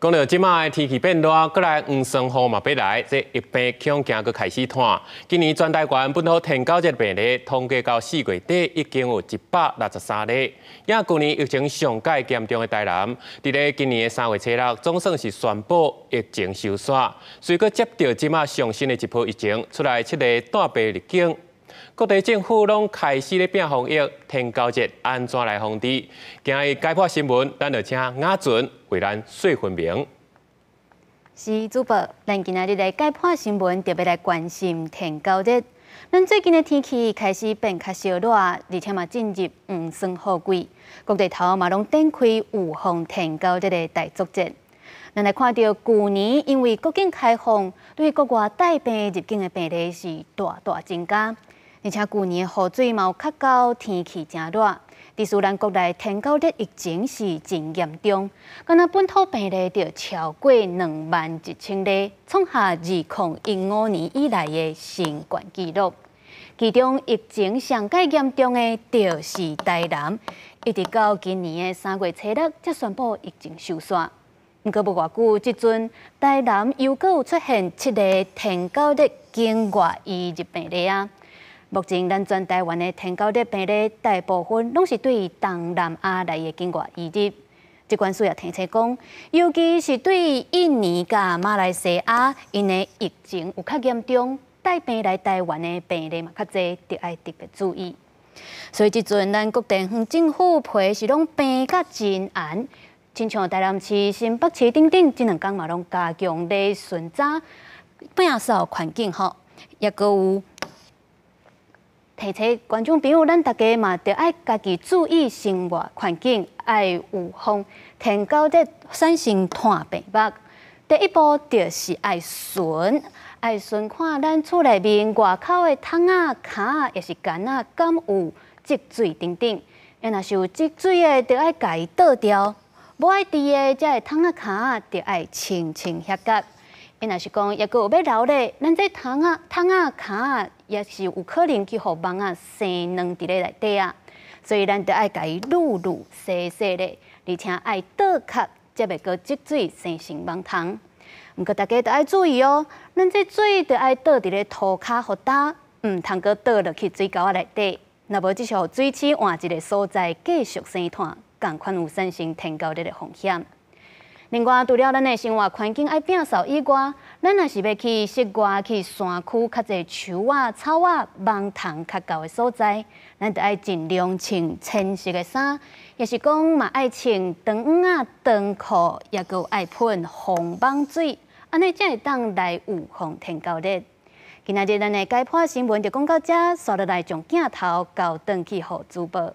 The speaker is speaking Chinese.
讲到即卖天气变热，过来黄身雨嘛要来，即一般恐惊个开始转。今年全台湾本土天狗一病例，统计到四月底已经有一百六十三例。亚去年疫情上届严重的台南，伫咧今年的三月七日总算是宣布疫情收煞。随过接到即卖上新的一波疫情出来七个大白日警。各地政府拢开始咧变防疫，天高节安怎来防治？今日解剖新闻，咱就请雅准为咱说分明。是主播，咱今日来解剖新闻，特别来关心天高节。咱最近的天气开始变较烧热，而且嘛进入唔算酷季，各地头嘛拢展开预防天高节的大作战。咱来看到旧年因为国境开放，对国外带病入境的病例是大大增加。而且去年雨水毛较高，天气正热。伫虽然国内天狗的疫情是真严重，敢若本土病例就超过两万一千例，创下二控一五年以来的新冠纪录。其中疫情上界严重的就是台南，一直到今年的三月七日才宣布疫情收煞。不过无偌久，即阵台南又佫有出现七例天狗的境外移入病例啊！目前，咱全台湾的天狗日病例大部分拢是对东南亚来的境外移入。即款署也提醒讲，尤其是对印尼甲马来西亚，因的疫情有较严重，带病来台湾的病例嘛较侪，得爱特别注意。所以，即阵咱各定，方政府陪是拢病甲真严，亲像台南市、新北市等等，即两间嘛拢加强咧巡查，变扫环境吼，抑个有。提提观众朋友，咱大家嘛要爱家己注意生活环境，爱有风，天高这产生碳排放。第一步就是爱巡，爱巡看咱厝内面外口的窗啊、卡啊，也是干啊、敢有积水等等。因若是有积水的，就爱家己倒掉；无爱滴的，才会窗啊、卡啊，就爱清清血格。因若是讲，一有要留咧，咱这窗啊、窗啊、卡啊，也是有可能去互蚊啊生卵伫咧内底啊，所以咱着爱己露露洗洗咧，而且爱倒壳，则袂过积水生成蚊虫。毋过大家着爱注意哦，咱这水着爱倒伫咧涂骹互搭，毋通过倒落去水沟啊内底。若无是互水池换一个所在继续生塘，共款有产生成天高的风险。另外，除了咱的生活环境爱变少以外，咱若是要去室外、去山区、较侪树啊、草啊、蚊虫较厚的所在，咱就爱尽量穿浅色的衫。也是讲嘛，爱穿长啊、长裤，也够爱喷防蚊水，安尼才会当来有防天狗热。今日咱的解剖新闻就讲到这，续了来从镜头到登去互主播。